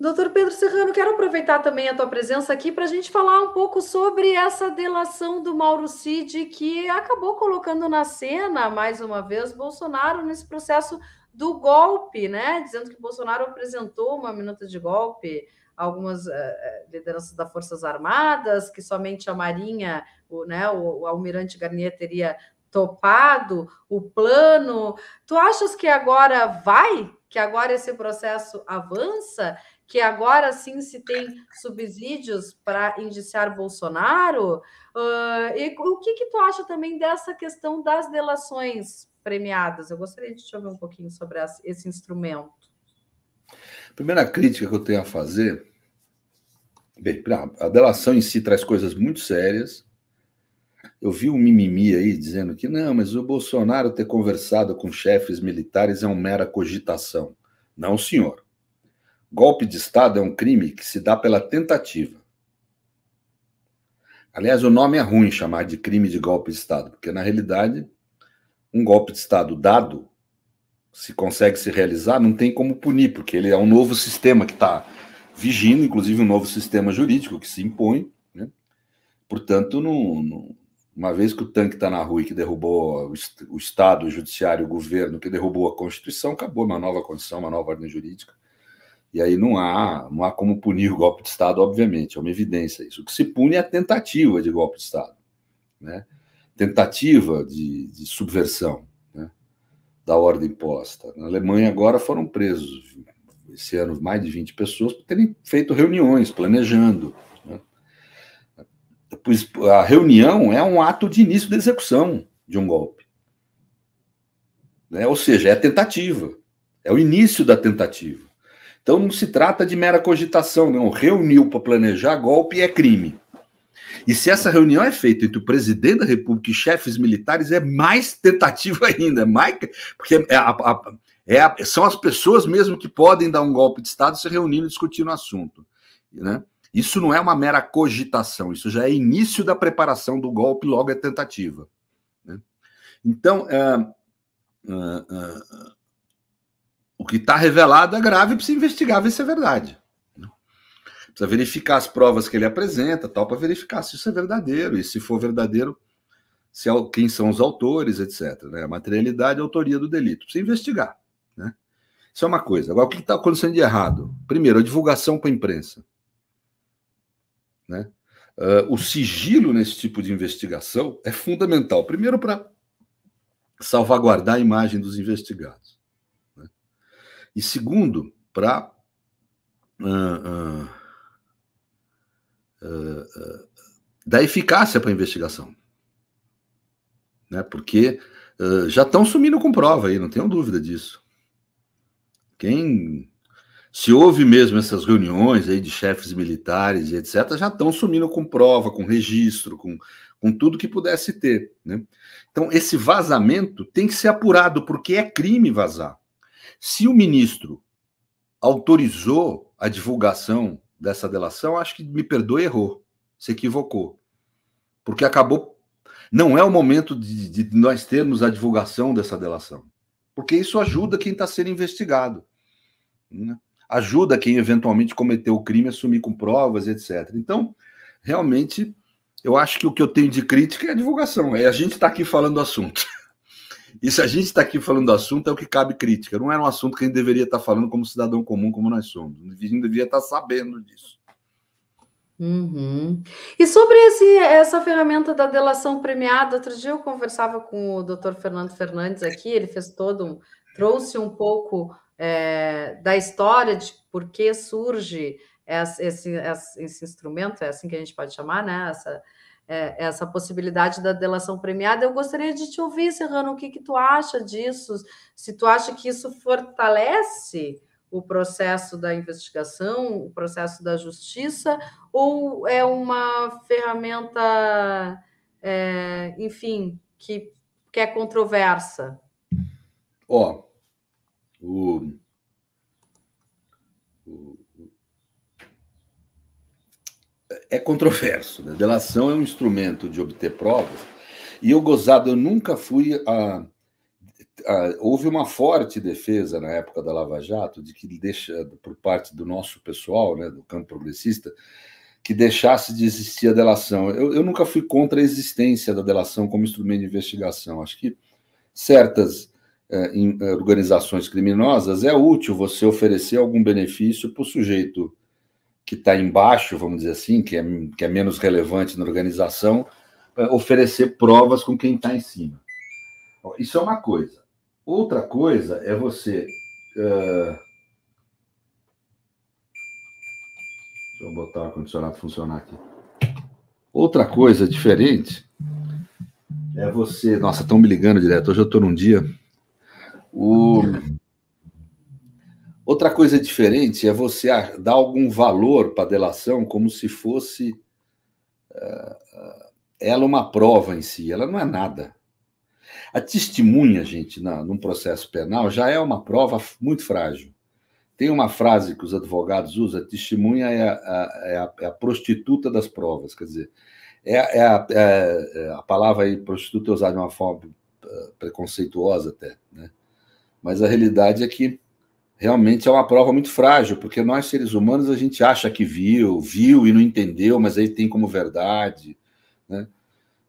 Doutor Pedro Serrano, quero aproveitar também a tua presença aqui para a gente falar um pouco sobre essa delação do Mauro Cid, que acabou colocando na cena, mais uma vez, Bolsonaro nesse processo do golpe, né? Dizendo que Bolsonaro apresentou uma minuta de golpe, algumas uh, lideranças das Forças Armadas, que somente a Marinha, o, né, o, o almirante Garnier teria topado o plano. Tu achas que agora vai? Que agora esse processo avança? que agora sim se tem subsídios para indiciar Bolsonaro? Uh, e o que, que tu acha também dessa questão das delações premiadas? Eu gostaria de te ouvir um pouquinho sobre esse instrumento. A primeira crítica que eu tenho a fazer. Bem, a delação em si traz coisas muito sérias. Eu vi um mimimi aí dizendo que não, mas o Bolsonaro ter conversado com chefes militares é uma mera cogitação. Não, senhor. Golpe de Estado é um crime que se dá pela tentativa. Aliás, o nome é ruim chamar de crime de golpe de Estado, porque na realidade, um golpe de Estado dado, se consegue se realizar, não tem como punir, porque ele é um novo sistema que está vigindo, inclusive um novo sistema jurídico que se impõe. Né? Portanto, uma vez que o tanque está na rua e que derrubou o Estado, o Judiciário, o governo, que derrubou a Constituição, acabou uma nova condição, uma nova ordem jurídica e aí não há, não há como punir o golpe de Estado, obviamente, é uma evidência isso. O que se pune é a tentativa de golpe de Estado, né? tentativa de, de subversão né? da ordem imposta. Na Alemanha agora foram presos, esse ano, mais de 20 pessoas por terem feito reuniões, planejando. Né? Pois a reunião é um ato de início da execução de um golpe. Né? Ou seja, é a tentativa, é o início da tentativa. Então não se trata de mera cogitação, não. Reuniu para planejar golpe é crime. E se essa reunião é feita entre o presidente da República e chefes militares, é mais tentativa ainda, é mais, porque é a, a, é a, são as pessoas mesmo que podem dar um golpe de Estado se reunindo e discutindo o assunto. Né? Isso não é uma mera cogitação, isso já é início da preparação do golpe, logo é tentativa. Né? Então, uh, uh, uh, que está revelado é grave, precisa investigar, ver se é verdade. Precisa verificar as provas que ele apresenta, tal, para verificar se isso é verdadeiro, e se for verdadeiro, se é, quem são os autores, etc. Né? A materialidade e autoria do delito. Precisa investigar. Né? Isso é uma coisa. Agora, o que está acontecendo de errado? Primeiro, a divulgação para a imprensa. Né? Uh, o sigilo nesse tipo de investigação é fundamental. Primeiro, para salvaguardar a imagem dos investigados. E segundo, para uh, uh, uh, dar eficácia para a investigação. Né? Porque já estão sumindo com prova aí, não tenho dúvida disso. Quem se houve mesmo essas reuniões aí de chefes militares e etc., já estão sumindo com prova, com registro, com, com tudo que pudesse ter. Né? Então, esse vazamento tem que ser apurado, porque é crime vazar. Se o ministro autorizou a divulgação dessa delação, acho que me perdoe, errou, se equivocou. Porque acabou. Não é o momento de, de nós termos a divulgação dessa delação. Porque isso ajuda quem está sendo investigado. Né? Ajuda quem eventualmente cometeu o crime a assumir com provas, etc. Então, realmente, eu acho que o que eu tenho de crítica é a divulgação. É a gente estar tá aqui falando do assunto. E se a gente está aqui falando do assunto, é o que cabe crítica. Não era um assunto que a gente deveria estar tá falando como cidadão comum, como nós somos. A gente deveria estar tá sabendo disso. Uhum. E sobre esse, essa ferramenta da delação premiada, outro dia eu conversava com o Dr. Fernando Fernandes aqui, ele fez todo um, trouxe um pouco é, da história de por que surge esse, esse, esse, instrumento, é assim que a gente pode chamar, né? Essa, é, essa possibilidade da delação premiada. Eu gostaria de te ouvir, Serrano, o que, que tu acha disso? Se tu acha que isso fortalece o processo da investigação, o processo da justiça, ou é uma ferramenta, é, enfim, que, que é controversa? Ó, oh, o é controverso. Né? Delação é um instrumento de obter provas. E eu gozado, eu nunca fui a, a, Houve uma forte defesa na época da Lava Jato de que deixa, por parte do nosso pessoal, né, do campo progressista, que deixasse de existir a delação. Eu, eu nunca fui contra a existência da delação como instrumento de investigação. Acho que certas eh, organizações criminosas é útil você oferecer algum benefício para o sujeito que está embaixo, vamos dizer assim, que é, que é menos relevante na organização, é, oferecer provas com quem está em cima. Isso é uma coisa. Outra coisa é você. Uh... Deixa eu botar o ar-condicionado funcionar aqui. Outra coisa diferente é você. Nossa, estão me ligando direto. Hoje eu estou num dia. O... Outra coisa diferente é você dar algum valor para a delação como se fosse uh, ela uma prova em si. Ela não é nada. A testemunha, gente, na, num processo penal já é uma prova muito frágil. Tem uma frase que os advogados usam: testemunha é a, é a, é a prostituta das provas. Quer dizer, é, é, é, é a, palavra aí, prostituta, é usada de uma forma eh, preconceituosa até. Né? Mas a realidade é que realmente é uma prova muito frágil, porque nós seres humanos a gente acha que viu, viu e não entendeu, mas aí tem como verdade. Né?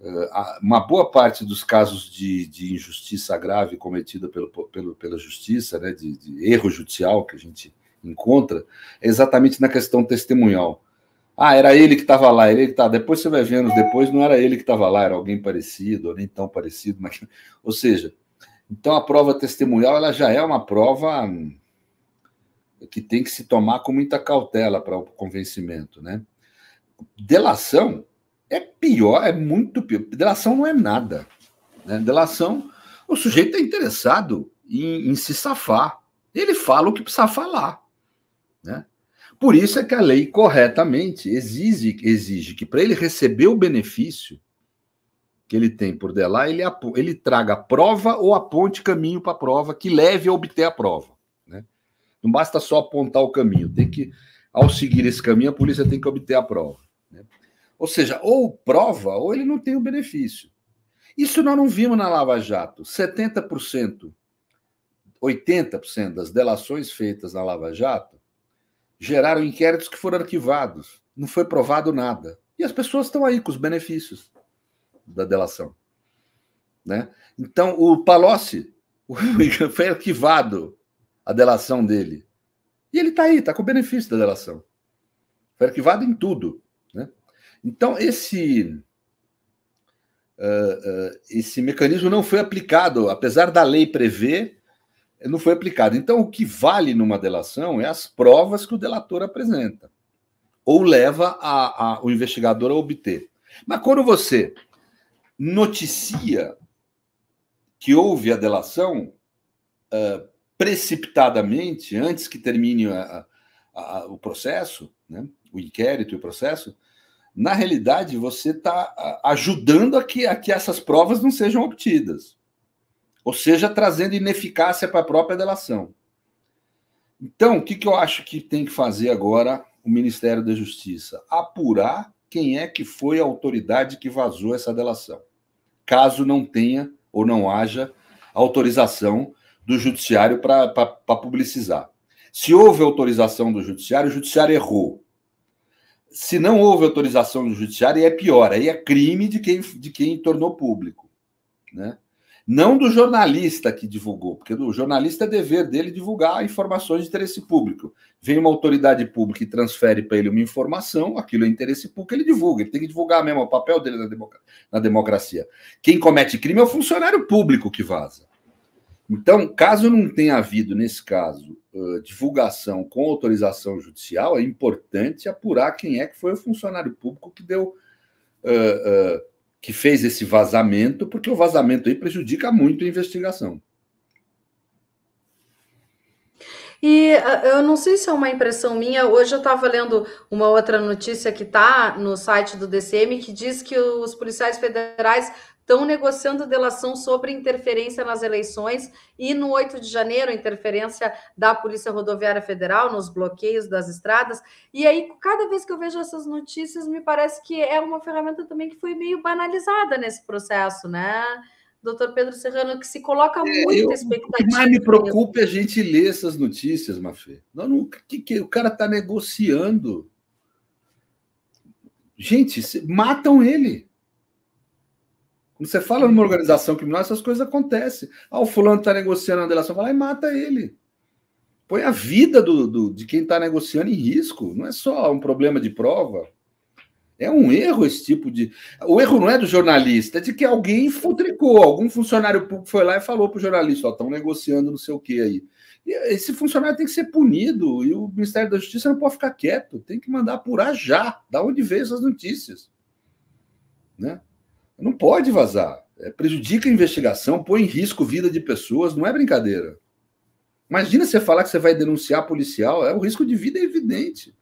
Eh, uma boa parte dos casos de, de injustiça grave cometida pelo, pelo, pela justiça, né, de, de, erro judicial que a gente encontra, é exatamente na questão testemunhal. Ah, era ele que estava lá, ele que tá. Depois você vai vendo, depois não era ele que estava lá, era alguém parecido, ou nem tão parecido, mas... ou seja, então a prova testemunhal ela já é uma prova que tem que se tomar com muita cautela para o convencimento, né? Delação é pior, é muito pior. Delação não é nada. Né? Delação, o sujeito é interessado em, em se safar. Ele fala o que precisa falar. Né? Por isso é que a lei corretamente exige, exige que para ele receber o benefício que ele tem por delar, ele, ele traga prova ou aponte caminho para a prova que leve a obter a prova. Não basta só apontar o caminho, tem que, ao seguir esse caminho, a polícia tem que obter a prova. Né? Ou seja, ou prova, ou ele não tem o benefício. Isso nós não vimos na Lava Jato. 70%, 80% das delações feitas na Lava Jato geraram inquéritos que foram arquivados. Não foi provado nada. E as pessoas estão aí com os benefícios da delação. Né? Então, o Palocci foi arquivado a delação dele. E ele está aí, está com o benefício da delação. Foi arquivado em tudo. Né? Então, esse, uh, uh, esse mecanismo não foi aplicado, apesar da lei prever, não foi aplicado. Então, o que vale numa delação é as provas que o delator apresenta ou leva a, a, o investigador a obter. Mas quando você noticia que houve a delação, uh, precipitadamente, antes que termine a, a, a, o processo, né, o inquérito e o processo, na realidade você está ajudando a que, a que essas provas não sejam obtidas. Ou seja, trazendo ineficácia para a própria delação. Então, o que, que eu acho que tem que fazer agora o Ministério da Justiça? Apurar quem é que foi a autoridade que vazou essa delação, caso não tenha ou não haja autorização do judiciário para publicizar. Se houve autorização do judiciário, o judiciário errou. Se não houve autorização do judiciário, é pior, aí é crime de quem, de quem tornou público. Né? Não do jornalista que divulgou, porque o jornalista é dever dele divulgar informações de interesse público. Vem uma autoridade pública e transfere para ele uma informação, aquilo é interesse público, ele divulga, ele tem que divulgar mesmo, é o papel dele na, democracia. Quem comete crime é o funcionário público que vaza. Então, caso não tenha havido, nesse caso, divulgação com autorização judicial, é importante apurar quem é que foi o funcionário público que deu. Uh, uh, que fez esse vazamento, porque o vazamento aí prejudica muito a investigação. E eu não sei se é uma impressão minha, hoje eu estava lendo uma outra notícia que está no site do DCM que diz que os policiais federais estão negociando delação sobre interferência nas eleições e no 8 de janeiro, interferência da Polícia Rodoviária Federal nos bloqueios das estradas. E aí, cada vez que eu vejo essas notícias, me parece que é uma ferramenta também que foi meio banalizada nesse processo, né? Doutor Pedro Serrano, que se coloca é, muito eu, expectativa. O que mais me preocupa é a gente ler essas notícias, Mafê. Não, não, que, que, o cara está negociando. Gente, matam ele. Quando você fala numa organização criminal, essas coisas acontecem. Ah, o fulano está negociando uma delação, vai lá e mata ele. Põe a vida do, do de quem está negociando em risco. Não é só um problema de prova. É um erro esse tipo de. O erro não é do jornalista, é de que alguém futricou, algum funcionário público foi lá e falou para o jornalista: ó, estão negociando não sei o que aí. E esse funcionário tem que ser punido e o Ministério da Justiça não pode ficar quieto, tem que mandar apurar já, da onde veio essas notícias. Né? Não pode vazar. É, prejudica a investigação, põe em risco a vida de pessoas, não é brincadeira. Imagina você falar que você vai denunciar policial, é o risco de vida é evidente.